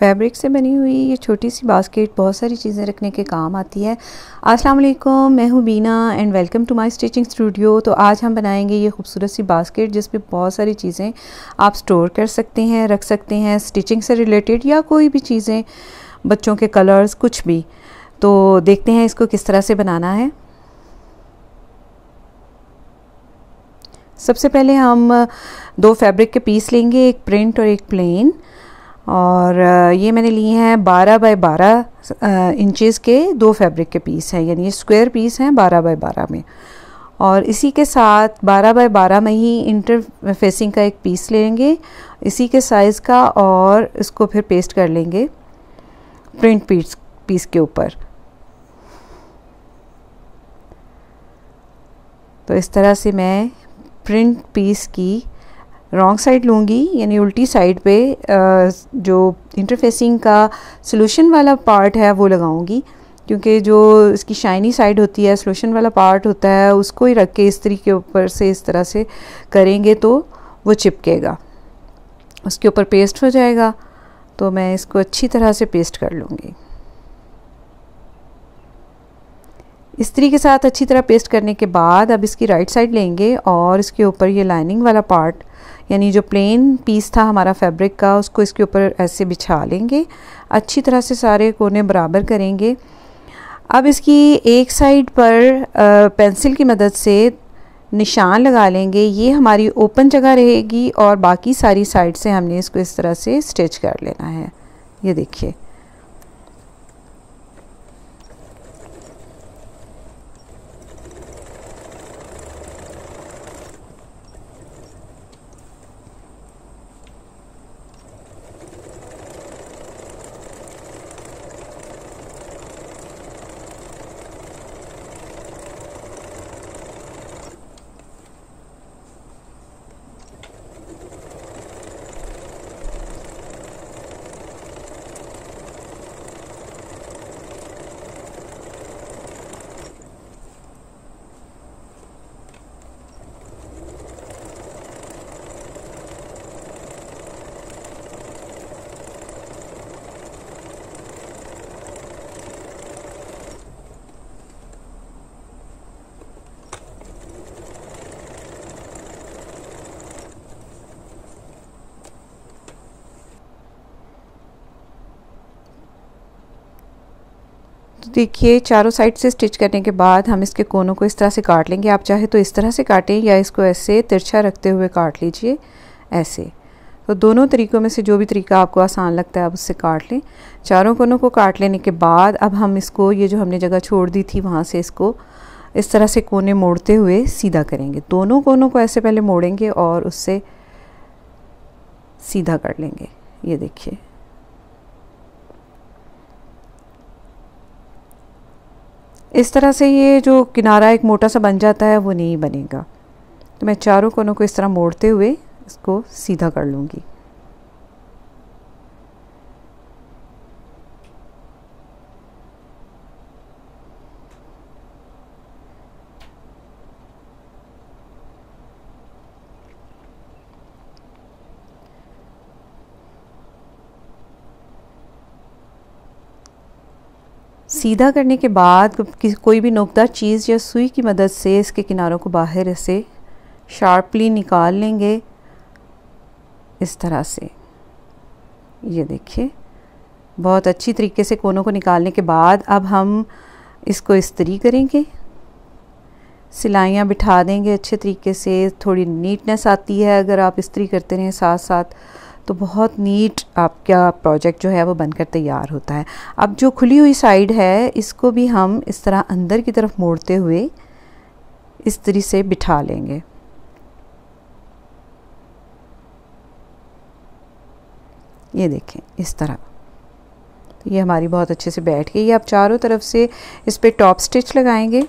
fabric से बनी हुई ये छोटी सी बास्केट बहुत सारी चीज़ें रखने के काम आती है अस्सलाम वालेकुम मैं हूँ Beena and welcome to my stitching studio तो आज हम बनाएंगे ये खूबसूरत सी बास्केट जिस पर बहुत सारी चीज़ें आप स्टोर कर सकते हैं रख सकते हैं स्टिचिंग से रिलेटेड या कोई भी चीज़ें बच्चों के कलर्स कुछ भी तो देखते हैं इसको किस तरह से बनाना है सबसे पहले हम दो फैब्रिक के पीस लेंगे एक प्रिंट और एक प्लेन और ये मैंने लिए हैं बारह बाय बारह इंचज़ के दो फैब्रिक के पीस हैं यानी स्क्वायर पीस हैं बारह बाय बारह में और इसी के साथ 12 बाय 12 में ही इंटर फेसिंग का एक पीस लेंगे इसी के साइज़ का और इसको फिर पेस्ट कर लेंगे प्रिंट पीस पीस के ऊपर तो इस तरह से मैं प्रिंट पीस की रॉन्ग साइड लूँगी यानी उल्टी साइड पे जो इंटरफेसिंग का सोल्यूशन वाला पार्ट है वो लगाऊँगी क्योंकि जो इसकी शाइनी साइड होती है सोल्यूशन वाला पार्ट होता है उसको ही रख के इस तरीके ऊपर से इस तरह से करेंगे तो वो चिपकेगा उसके ऊपर पेस्ट हो जाएगा तो मैं इसको अच्छी तरह से पेस्ट कर लूँगी इस्त्री के साथ अच्छी तरह पेस्ट करने के बाद अब इसकी राइट साइड लेंगे और इसके ऊपर ये लाइनिंग वाला पार्ट यानी जो प्लेन पीस था हमारा फैब्रिक का उसको इसके ऊपर ऐसे बिछा लेंगे अच्छी तरह से सारे कोने बराबर करेंगे अब इसकी एक साइड पर पेंसिल की मदद से निशान लगा लेंगे ये हमारी ओपन जगह रहेगी और बाकी सारी साइड से हमने इसको इस तरह से स्टिच कर लेना है ये देखिए तो देखिए चारों साइड से स्टिच करने के बाद हम इसके कोनों को इस तरह से काट लेंगे आप चाहे तो इस तरह से काटें या इसको ऐसे तिरछा रखते हुए काट लीजिए ऐसे तो दोनों तरीक़ों में से जो भी तरीका आपको आसान लगता है आप उससे काट लें चारों कोनों को काट लेने के बाद अब हम इसको ये जो हमने जगह छोड़ दी थी वहाँ से इसको इस तरह से कोने मोड़ते हुए सीधा करेंगे दोनों कोनों को ऐसे पहले मोड़ेंगे और उससे सीधा कर लेंगे ये देखिए इस तरह से ये जो किनारा एक मोटा सा बन जाता है वो नहीं बनेगा तो मैं चारों कोनों को इस तरह मोड़ते हुए इसको सीधा कर लूँगी सीधा करने के बाद कोई भी नुकदा चीज़ या सुई की मदद से इसके किनारों को बाहर से शार्पली निकाल लेंगे इस तरह से ये देखिए बहुत अच्छी तरीके से कोनों को निकालने के बाद अब हम इसको इस्तरी करेंगे सिलाइयाँ बिठा देंगे अच्छे तरीके से थोड़ी नीटनेस आती है अगर आप इस्तरी करते रहें साथ साथ तो बहुत नीट आपका प्रोजेक्ट जो है वो बनकर तैयार होता है अब जो खुली हुई साइड है इसको भी हम इस तरह अंदर की तरफ मोड़ते हुए इस तरी से बिठा लेंगे ये देखें इस तरह तो ये हमारी बहुत अच्छे से बैठ गई आप चारों तरफ से इस पर टॉप स्टिच लगाएंगे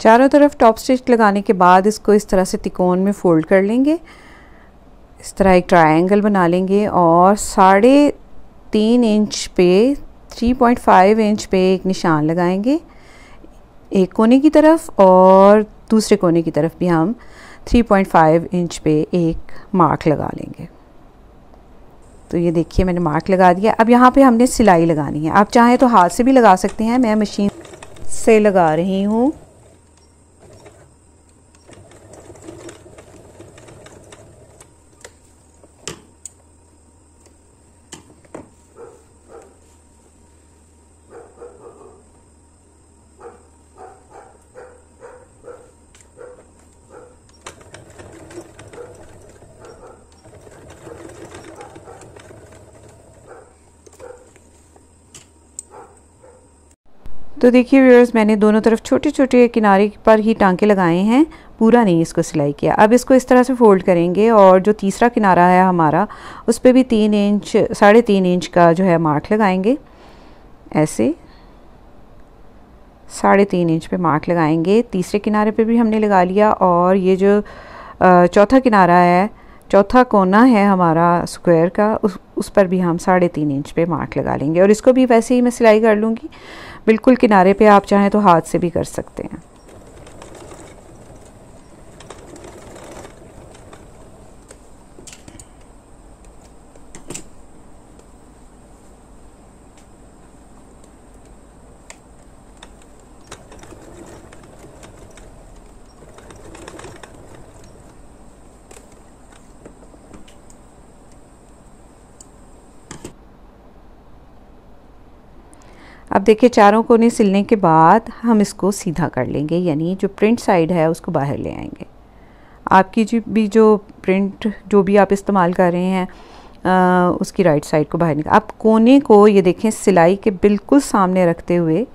चारों तरफ टॉप स्टिच लगाने के बाद इसको इस तरह से तिकोन में फोल्ड कर लेंगे इस तरह एक ट्रायंगल बना लेंगे और साढ़े तीन इंच पे 3.5 इंच पे एक निशान लगाएंगे एक कोने की तरफ और दूसरे कोने की तरफ भी हम 3.5 इंच पे एक मार्क लगा लेंगे तो ये देखिए मैंने मार्क लगा दिया अब यहाँ पे हमने सिलाई लगानी है आप चाहें तो हाथ से भी लगा सकते हैं मैं मशीन से लगा रही हूँ तो देखिए व्यूअर्स मैंने दोनों तरफ छोटे छोटे किनारे पर ही टांके लगाए हैं पूरा नहीं इसको सिलाई किया अब इसको इस तरह से फोल्ड करेंगे और जो तीसरा किनारा है हमारा उस पर भी तीन इंच साढ़े तीन इंच का जो है मार्क लगाएंगे ऐसे साढ़े तीन इंच पे मार्क लगाएंगे तीसरे किनारे पे भी हमने लगा लिया और ये जो चौथा किनारा है चौथा कोना है हमारा स्क्वायर का उस उस पर भी हम साढ़े तीन इंच पे मार्क लगा लेंगे और इसको भी वैसे ही मैं सिलाई कर लूँगी बिल्कुल किनारे पे आप चाहें तो हाथ से भी कर सकते हैं अब देखिए चारों कोने सिलने के बाद हम इसको सीधा कर लेंगे यानी जो प्रिंट साइड है उसको बाहर ले आएंगे आपकी जो भी जो प्रिंट जो भी आप इस्तेमाल कर रहे हैं आ, उसकी राइट साइड को बाहर निकाल आप कोने को ये देखें सिलाई के बिल्कुल सामने रखते हुए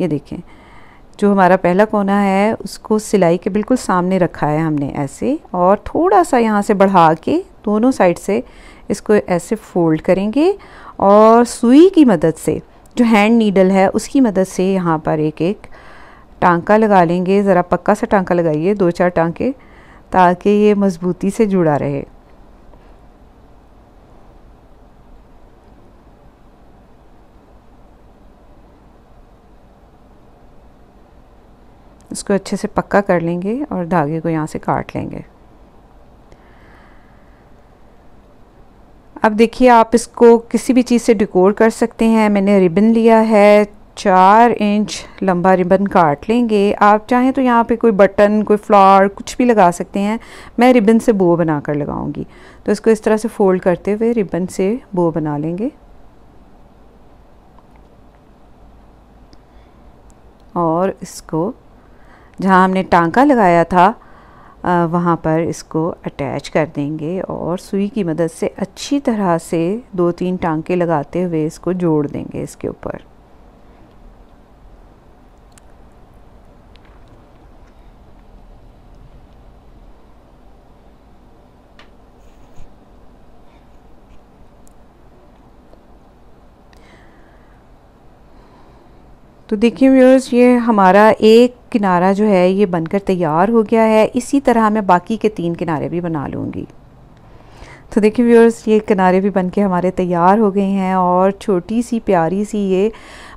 ये देखें जो हमारा पहला कोना है उसको सिलाई के बिल्कुल सामने रखा है हमने ऐसे और थोड़ा सा यहाँ से बढ़ा के दोनों साइड से इसको ऐसे फोल्ड करेंगे और सुई की मदद से जो हैंड नीडल है उसकी मदद से यहाँ पर एक एक टांका लगा लेंगे ज़रा पक्का सा टांका लगाइए दो चार टांके ताकि ये मज़बूती से जुड़ा रहे इसको अच्छे से पक्का कर लेंगे और धागे को यहाँ से काट लेंगे अब देखिए आप इसको किसी भी चीज़ से डिकोर कर सकते हैं मैंने रिबन लिया है चार इंच लंबा रिबन काट लेंगे आप चाहें तो यहाँ पे कोई बटन कोई फ्लावर कुछ भी लगा सकते हैं मैं रिबन से बो बना कर लगाऊँगी तो इसको इस तरह से फोल्ड करते हुए रिबन से बो बना लेंगे और इसको जहाँ हमने टांका लगाया था वहाँ पर इसको अटैच कर देंगे और सुई की मदद से अच्छी तरह से दो तीन टांके लगाते हुए इसको जोड़ देंगे इसके ऊपर तो देखिए व्यूअर्स ये हमारा एक किनारा जो है ये बनकर तैयार हो गया है इसी तरह मैं बाकी के तीन किनारे भी बना लूँगी तो देखिए व्यूअर्स ये किनारे भी बन के हमारे तैयार हो गए हैं और छोटी सी प्यारी सी ये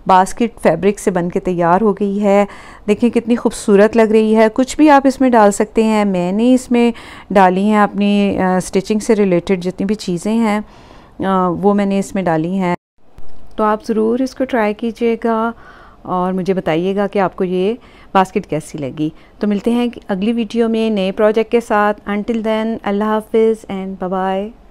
बास्केट फैब्रिक से बन के तैयार हो गई है देखिए कितनी खूबसूरत लग रही है कुछ भी आप इसमें डाल सकते हैं मैंने इसमें डाली हैं अपनी स्टिचिंग से रिलेटेड जितनी भी चीज़ें हैं वो मैंने इसमें डाली हैं तो आप ज़रूर इसको ट्राई कीजिएगा और मुझे बताइएगा कि आपको ये बास्केट कैसी लगी तो मिलते हैं अगली वीडियो में नए प्रोजेक्ट के साथ अनटिल देन अल्लाह हाफिज़ एंड बाय